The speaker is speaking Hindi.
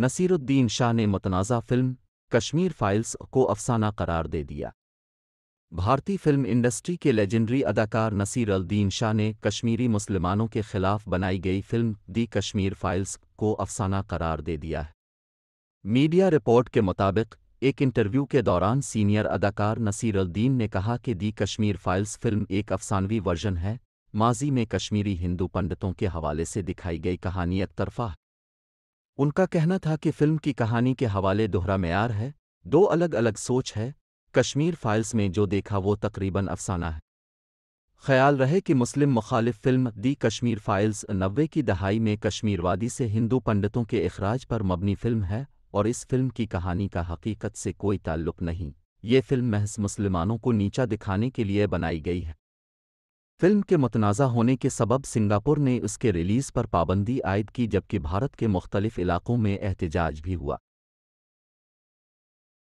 नसीरुद्दीन शाह ने मतनाज़ा फिल्म कश्मीर फाइल्स को अफसाना करार दे दिया भारतीय फिल्म इंडस्ट्री के लेजेंडरी अदाकार नसीर अल्दीन शाह ने कश्मीरी मुसलमानों के खिलाफ बनाई गई फिल्म दी कश्मीर फाइल्स को अफसाना करार दे दिया है मीडिया रिपोर्ट के मुताबिक एक इंटरव्यू के दौरान सीनियर अदाकार नसीर अल्दीन ने कहा कि दी कश्मीर फाइल्स फिल्म एक अफसानवी वर्जन है माजी में कश्मीरी हिंदू पंडितों के हवाले से दिखाई गई कहानी एक तरफा उनका कहना था कि फिल्म की कहानी के हवाले दोहरा मैार है दो अलग अलग सोच है कश्मीर फाइल्स में जो देखा वो तकरीबन अफसाना है ख्याल रहे कि मुस्लिम मुखालिफ फिल्म दी कश्मीर फाइल्स नब्बे की दहाई में कश्मीरवादी से हिंदू पंडितों के अखराज पर मबनी फिल्म है और इस फिल्म की कहानी का हकीकत से कोई ताल्लुक नहीं ये फिल्म महज मुसलमानों को नीचा दिखाने के लिए बनाई गई है फिल्म के मतनाज़ा होने के सबब सिंगापुर ने उसके रिलीज़ पर पाबंदी आयद की जबकि भारत के मुख्तलिफ इलाक़ों में एहतजाज भी हुआ